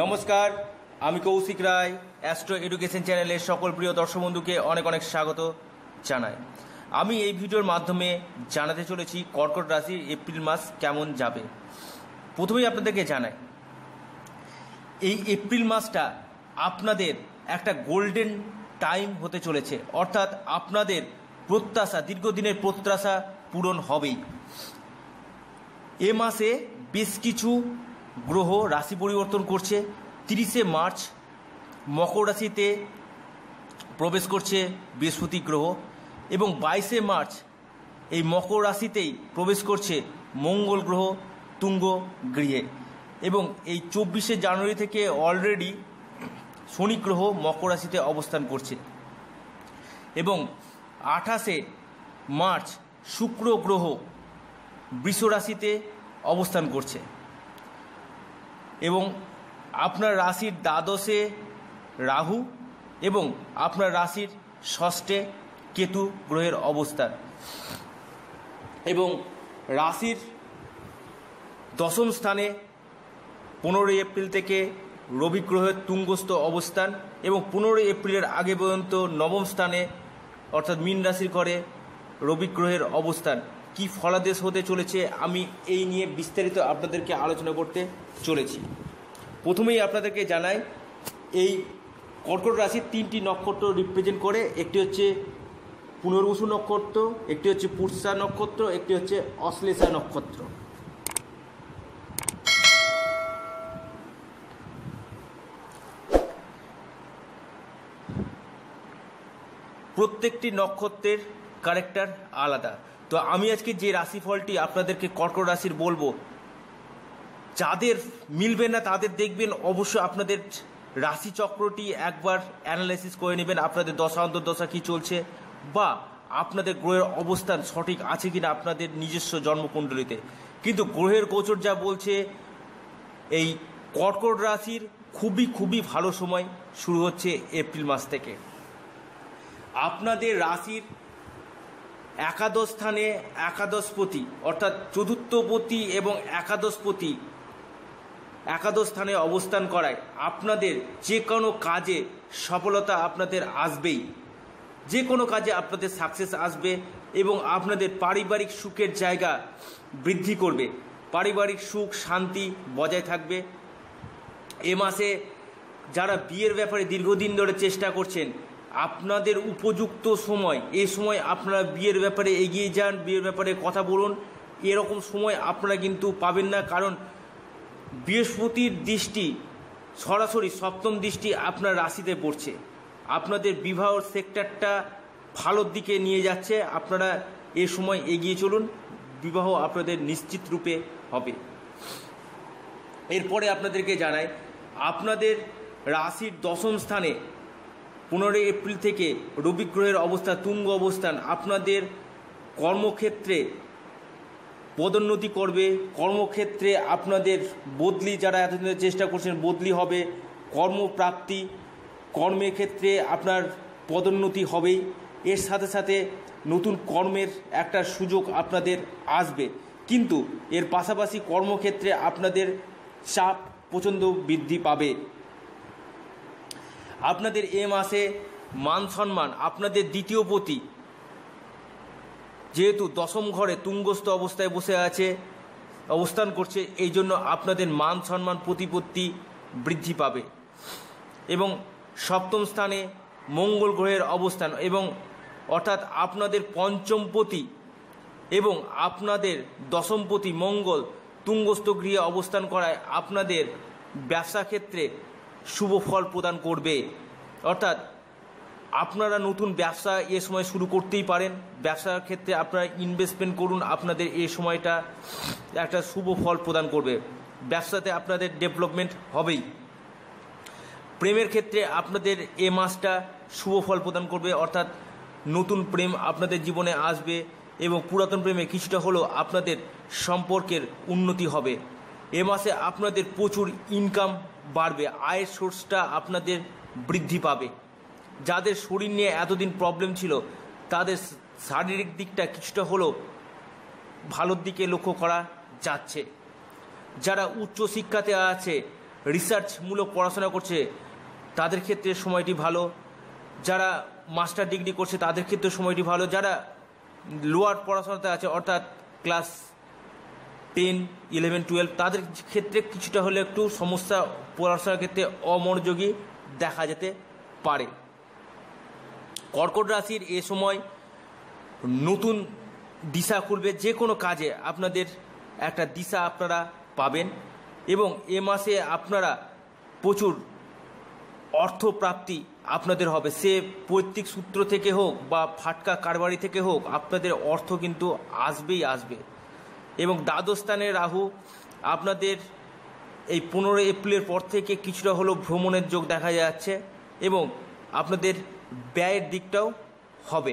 নমস্কার আমি কৌশিক রায় astro education চ্যানেলের সকল প্রিয় দর্শক বন্ধুকে অনেক অনেক স্বাগত জানাই আমি এই ভিডিওর মাধ্যমে জানাতে চলেছি কর্কট রাশির এপ্রিল মাস কেমন যাবে প্রথমেই আপনাদেরকে জানাই এই এপ্রিল মাসটা আপনাদের একটা গোল্ডেন টাইম হতে চলেছে অর্থাৎ আপনাদের প্রত্যাশা দীর্ঘদিনের প্রত্যাশা পূরণ হবেই এ মাসে বেশ কিছু গ্রহ রাশি পরিবর্তন করছে তিরিশে মার্চ মকর রাশিতে প্রবেশ করছে বৃহস্পতি গ্রহ এবং বাইশে মার্চ এই মকর রাশিতেই প্রবেশ করছে মঙ্গল গ্রহ তুঙ্গ গৃহে এবং এই চব্বিশে জানুয়ারি থেকে অলরেডি শনি গ্রহ মকর রাশিতে অবস্থান করছে এবং আঠাশে মার্চ শুক্র গ্রহ বৃষ রাশিতে অবস্থান করছে এবং আপনার রাশির দ্বাদশে রাহু এবং আপনার রাশির ষষ্ঠে কেতু গ্রহের অবস্থান এবং রাশির দশম স্থানে পনেরোই এপ্রিল থেকে রবি গ্রহের তুঙ্গস্থ অবস্থান এবং পনেরোই এপ্রিলের আগে পর্যন্ত নবম স্থানে অর্থাৎ মীন রাশির ঘরে রবি গ্রহের অবস্থান কি ফলাদেশ হতে চলেছে আমি এই নিয়ে বিস্তারিত আপনাদেরকে আলোচনা করতে চলেছি প্রথমেই আপনাদেরকে জানাই এই কর্কট রাশির তিনটি নক্ষত্র রিপ্রেজেন্ট করে একটি হচ্ছে পুনর্বসু নক্ষত্র একটি হচ্ছে পুরসা নক্ষত্র একটি হচ্ছে অশ্লেষা নক্ষত্র প্রত্যেকটি নক্ষত্রের ক্যারেক্টার আলাদা তো আমি আজকে যে রাশিফলটি আপনাদেরকে কর্কট রাশির বলবো যাদের মিলবে না তাদের দেখবেন অবশ্যই আপনাদের রাশিচক্রটি একবার অ্যানালাইসিস করে নেবেন আপনাদের দশা অন্তর্দশা কী চলছে বা আপনাদের গ্রহের অবস্থান সঠিক আছে কিনা আপনাদের নিজস্ব জন্মকুণ্ডলিতে কিন্তু গ্রহের গোচর যা বলছে এই কর্কট রাশির খুবই খুবই ভালো সময় শুরু হচ্ছে এপ্রিল মাস থেকে আপনাদের রাশির একাদশ স্থানে একাদশপতি অর্থাৎ চতুর্থপতি এবং একাদশপতি একাদশ স্থানে অবস্থান করায় আপনাদের যে কোনো কাজে সফলতা আপনাদের আসবেই যে কোনো কাজে আপনাদের সাকসেস আসবে এবং আপনাদের পারিবারিক সুখের জায়গা বৃদ্ধি করবে পারিবারিক সুখ শান্তি বজায় থাকবে এ মাসে যারা বিয়ের ব্যাপারে দীর্ঘদিন ধরে চেষ্টা করছেন আপনাদের উপযুক্ত সময় এই সময় আপনারা বিয়ের ব্যাপারে এগিয়ে যান বিয়ের ব্যাপারে কথা বলুন এরকম সময় আপনারা কিন্তু পাবেন না কারণ বৃহস্পতির দৃষ্টি সরাসরি সপ্তম দৃষ্টি আপনার রাশিতে পড়ছে আপনাদের বিবাহ সেক্টরটা ভালোর দিকে নিয়ে যাচ্ছে আপনারা এ সময় এগিয়ে চলুন বিবাহ আপনাদের নিশ্চিত রূপে হবে এরপরে আপনাদেরকে জানাই আপনাদের রাশির দশম স্থানে পনেরোই এপ্রিল থেকে রবি গ্রহের অবস্থান তুঙ্গ অবস্থান আপনাদের কর্মক্ষেত্রে পদোন্নতি করবে কর্মক্ষেত্রে আপনাদের বদলি যারা এতদিন চেষ্টা করছেন বদলি হবে কর্মপ্রাপ্তি কর্মের ক্ষেত্রে আপনার পদোন্নতি হবেই এর সাথে সাথে নতুন কর্মের একটা সুযোগ আপনাদের আসবে কিন্তু এর পাশাপাশি কর্মক্ষেত্রে আপনাদের চাপ প্রচণ্ড বৃদ্ধি পাবে আপনাদের এ মাসে মান সম্মান আপনাদের দ্বিতীয় পতি যেহেতু দশম ঘরে তুঙ্গস্থ অবস্থায় বসে আছে অবস্থান করছে এই জন্য আপনাদের মান সম্মান প্রতিপত্তি বৃদ্ধি পাবে এবং সপ্তম স্থানে মঙ্গল গ্রহের অবস্থান এবং অর্থাৎ আপনাদের পঞ্চম পতি এবং আপনাদের দশমপতি মঙ্গল তুঙ্গস্থ গৃহে অবস্থান করায় আপনাদের ব্যবসা ক্ষেত্রে শুভ ফল প্রদান করবে অর্থাৎ আপনারা নতুন ব্যবসা এ সময় শুরু করতেই পারেন ব্যবসার ক্ষেত্রে আপনারা ইনভেস্টমেন্ট করুন আপনাদের এ সময়টা একটা শুভ ফল প্রদান করবে ব্যবসাতে আপনাদের ডেভেলপমেন্ট হবেই প্রেমের ক্ষেত্রে আপনাদের এ মাসটা শুভ ফল প্রদান করবে অর্থাৎ নতুন প্রেম আপনাদের জীবনে আসবে এবং পুরাতন প্রেমে কিছুটা হলেও আপনাদের সম্পর্কের উন্নতি হবে এ মাসে আপনাদের প্রচুর ইনকাম বাড়বে আয়ের সোর্সটা আপনাদের বৃদ্ধি পাবে যাদের শরীর নিয়ে এতদিন প্রবলেম ছিল তাদের শারীরিক দিকটা কিছুটা হলেও ভালোর দিকে লক্ষ্য করা যাচ্ছে যারা উচ্চশিক্ষাতে আছে রিসার্চমূলক পড়াশোনা করছে তাদের ক্ষেত্রে সময়টি ভালো যারা মাস্টার ডিগ্রি করছে তাদের ক্ষেত্রে সময়টি ভালো যারা লোয়ার পড়াশোনাতে আছে অর্থাৎ ক্লাস টেন ইলেভেন টুয়েলভ তাদের ক্ষেত্রে কিছুটা হলে একটু সমস্যা পড়াশোনার ক্ষেত্রে অমনোযোগী দেখা যেতে পারে কর্কট রাশির এ সময় নতুন দিশা খুলবে যে কোনো কাজে আপনাদের একটা দিশা আপনারা পাবেন এবং এ মাসে আপনারা প্রচুর অর্থপ্রাপ্তি আপনাদের হবে সে পৈতৃক সূত্র থেকে হোক বা ফাটকা কারবারি থেকে হোক আপনাদের অর্থ কিন্তু আসবেই আসবে এবং দ্বাদশ স্থানে রাহু আপনাদের এই পনেরোই এপ্রিলের পর থেকে কিছুটা হলেও ভ্রমণের যোগ দেখা যাচ্ছে এবং আপনাদের ব্যয়ের দিকটাও হবে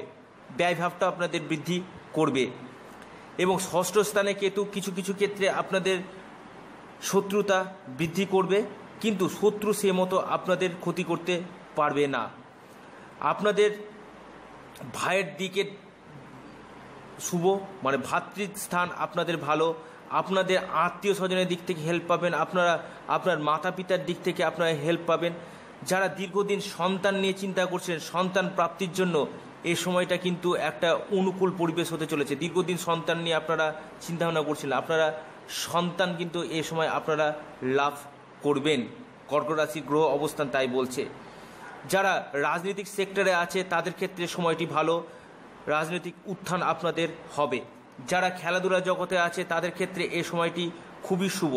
ব্যয়ভাবটা আপনাদের বৃদ্ধি করবে এবং ষষ্ঠ স্থানে কেতু কিছু কিছু ক্ষেত্রে আপনাদের শত্রুতা বৃদ্ধি করবে কিন্তু শত্রু সে মতো আপনাদের ক্ষতি করতে পারবে না আপনাদের ভাইয়ের দিকে শুভ মানে ভাতৃ স্থান আপনাদের ভালো আপনাদের আত্মীয় স্বজনের দিক থেকে হেল্প পাবেন আপনারা আপনার মাতা পিতার দিক থেকে আপনারা হেল্প পাবেন যারা দীর্ঘদিন সন্তান নিয়ে চিন্তা করছেন সন্তান প্রাপ্তির জন্য এই সময়টা কিন্তু একটা অনুকূল পরিবেশ হতে চলেছে দীর্ঘদিন সন্তান নিয়ে আপনারা চিন্তাভাবনা করছিলেন আপনারা সন্তান কিন্তু এ সময় আপনারা লাভ করবেন কর্কট রাশি গ্রহ অবস্থান তাই বলছে যারা রাজনৈতিক সেক্টরে আছে তাদের ক্ষেত্রে সময়টি ভালো রাজনৈতিক উত্থান আপনাদের হবে যারা খেলাধুলা জগতে আছে তাদের ক্ষেত্রে এ সময়টি খুবই শুভ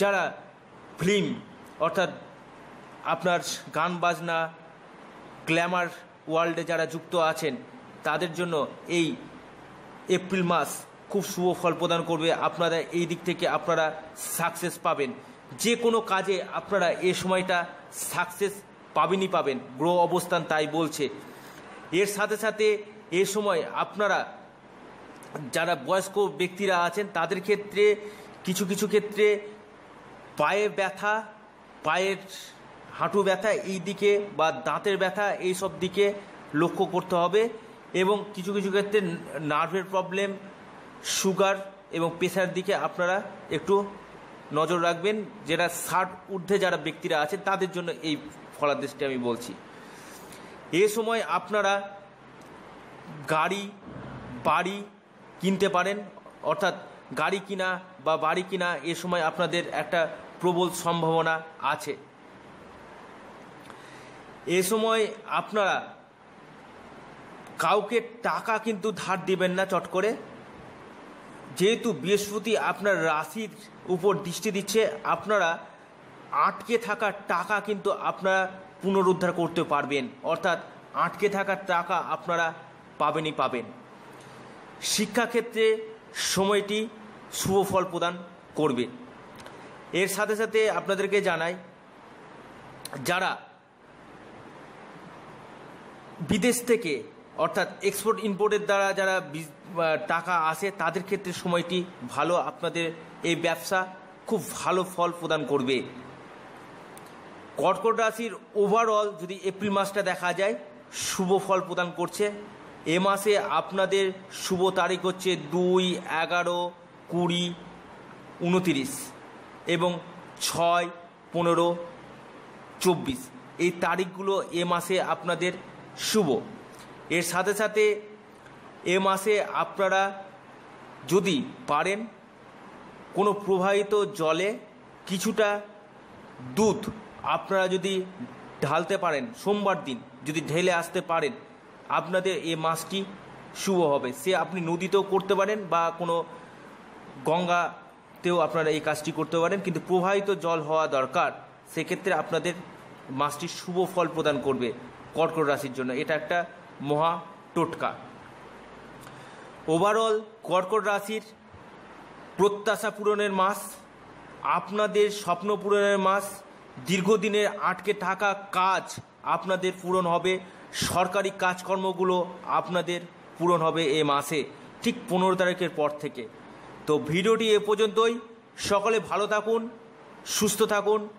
যারা ফিল্ম অর্থাৎ আপনার গান বাজনা গ্ল্যামার ওয়ার্ল্ডে যারা যুক্ত আছেন তাদের জন্য এই এপ্রিল মাস খুব শুভ ফল প্রদান করবে আপনারা এই দিক থেকে আপনারা সাকসেস পাবেন যে কোনো কাজে আপনারা এ সময়টা সাকসেস পাবেনই পাবেন গ্রহ অবস্থান তাই বলছে এর সাথে সাথে এ সময় আপনারা যারা বয়স্ক ব্যক্তিরা আছেন তাদের ক্ষেত্রে কিছু কিছু ক্ষেত্রে পায়ে ব্যথা পায়ের হাঁটু ব্যথা এই দিকে বা দাঁতের ব্যথা এই সব দিকে লক্ষ্য করতে হবে এবং কিছু কিছু ক্ষেত্রে নার্ভের প্রবলেম সুগার এবং প্রেশার দিকে আপনারা একটু নজর রাখবেন যেটা ষাট ঊর্ধ্বে যারা ব্যক্তিরা আছে তাদের জন্য এই ফলাদেশটি আমি বলছি এ সময় আপনারা গাড়ি বাড়ি কিনতে পারেন অর্থাৎ গাড়ি কিনা বা বাড়ি কিনা এ সময় আপনাদের একটা প্রবল সম্ভাবনা আছে এ সময় আপনারা কাউকে টাকা কিন্তু ধার দিবেন না চট করে যেহেতু বৃহস্পতি আপনার রাশির উপর দৃষ্টি দিচ্ছে আপনারা আটকে থাকা টাকা কিন্তু আপনারা পুনরুদ্ধার করতে পারবেন অর্থাৎ আটকে থাকা টাকা আপনারা পাবেনই পাবেন শিক্ষাক্ষেত্রে সময়টি শুভ ফল প্রদান করবে এর সাথে সাথে আপনাদেরকে জানাই যারা বিদেশ থেকে অর্থাৎ এক্সপোর্ট ইম্পোর্টের দ্বারা যারা টাকা আসে তাদের ক্ষেত্রে সময়টি ভালো আপনাদের এই ব্যবসা খুব ভালো ফল প্রদান করবে কর্কট রাশির ওভারঅল যদি এপ্রিল মাসটা দেখা যায় শুভ ফল প্রদান করছে এ মাসে আপনাদের শুভ তারিখ হচ্ছে দুই এগারো কুড়ি উনতিরিশ এবং ছয় পনেরো চব্বিশ এই তারিখগুলো এ মাসে আপনাদের শুভ এর সাথে সাথে এ মাসে আপনারা যদি পারেন কোনো প্রবাহিত জলে কিছুটা দুধ আপনারা যদি ঢালতে পারেন সোমবার দিন যদি ঢেলে আসতে পারেন আপনাদের এই মাছটি শুভ হবে সে আপনি নদীতেও করতে পারেন বা কোনো গঙ্গাতেও আপনারা এই কাজটি করতে পারেন কিন্তু প্রবাহিত জল হওয়া দরকার সেক্ষেত্রে আপনাদের মাছটি শুভ ফল প্রদান করবে কর্কট রাশির জন্য এটা একটা মহা টোটকা ওভারঅল কর্কট রাশির প্রত্যাশা পূরণের মাস আপনাদের স্বপ্ন পূরণের মাস দীর্ঘদিনের আটকে থাকা কাজ আপনাদের পূরণ হবে সরকারি কাজকর্মগুলো আপনাদের পূরণ হবে এ মাসে ঠিক পনেরো তারিখের পর থেকে তো ভিডিওটি এ পর্যন্তই সকলে ভালো থাকুন সুস্থ থাকুন